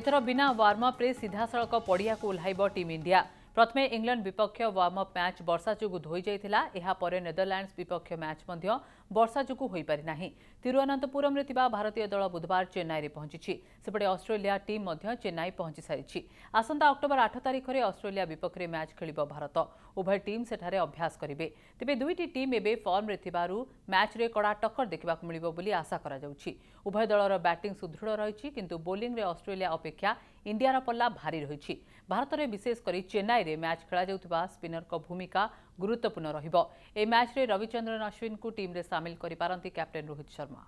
ଏଥର ବିନା ୱାର୍ମଅପ୍ରେ ସିଧାସଳଖ ପଡ଼ିଆକୁ ଓହ୍ଲାଇବ ଟିମ୍ ଇଣ୍ଡିଆ ପ୍ରଥମେ ଇଂଲଣ୍ଡ ବିପକ୍ଷ ୱାର୍ମଅପ୍ ମ୍ୟାଚ୍ ବର୍ଷା ଯୋଗୁଁ ଧୋଇ ଯାଇଥିଲା ଏହାପରେ ନେଦରଲ୍ୟାଣ୍ଡସ୍ ବିପକ୍ଷ ମ୍ୟାଚ୍ ମଧ୍ୟ ବର୍ଷା ଯୋଗୁଁ ହୋଇପାରିନାହିଁ ତିରୁଅନନ୍ତପୁରମରେ ଥିବା ଭାରତୀୟ ଦଳ ବୁଧବାର ଚେନ୍ନାଇରେ ପହଞ୍ଚିଛି ସେପଟେ ଅଷ୍ଟ୍ରେଲିଆ ଟିମ୍ ମଧ୍ୟ ଚେନ୍ନାଇ ପହଞ୍ଚିସାରିଛି ଆସନ୍ତା ଅକ୍ଟୋବର ଆଠ ତାରିଖରେ ଅଷ୍ଟ୍ରେଲିଆ ବିପକ୍ଷରେ ମ୍ୟାଚ୍ ଖେଳିବ ଭାରତ ଉଭୟ ଟିମ୍ ସେଠାରେ ଅଭ୍ୟାସ କରିବେ ତେବେ ଦୁଇଟି ଟିମ୍ ଏବେ ଫର୍ମରେ ଥିବାରୁ ମ୍ୟାଚ୍ରେ କଡ଼ା ଟକ୍କର ଦେଖିବାକୁ ମିଳିବ ବୋଲି ଆଶା କରାଯାଉଛି ଉଭୟ ଦଳର ବ୍ୟାଟିଂ ସୁଦୃଢ଼ ରହିଛି କିନ୍ତୁ ବୋଲିଂରେ ଅଷ୍ଟ୍ରେଲିଆ ଅପେକ୍ଷା ଇଣ୍ଡିଆର ପଲ୍ଲା ଭାରି ରହିଛି ଭାରତରେ ବିଶେଷ କରି ଚେନ୍ନାଇରେ ମ୍ୟାଚ୍ ଖେଳାଯାଉଥିବା ସ୍ପିନରଙ୍କ ଭୂମିକା ଗୁରୁତ୍ୱପୂର୍ଣ୍ଣ ରହିବ ଏହି ମ୍ୟାଚ୍ରେ ରବିଚନ୍ଦ୍ରନ ଅଶ୍ୱିନଙ୍କୁ ଟିମ୍ରେ ସାମିଲ କରିପାରନ୍ତି କ୍ୟାପ୍ଟେନ୍ ରୋହିତ ଶର୍ମା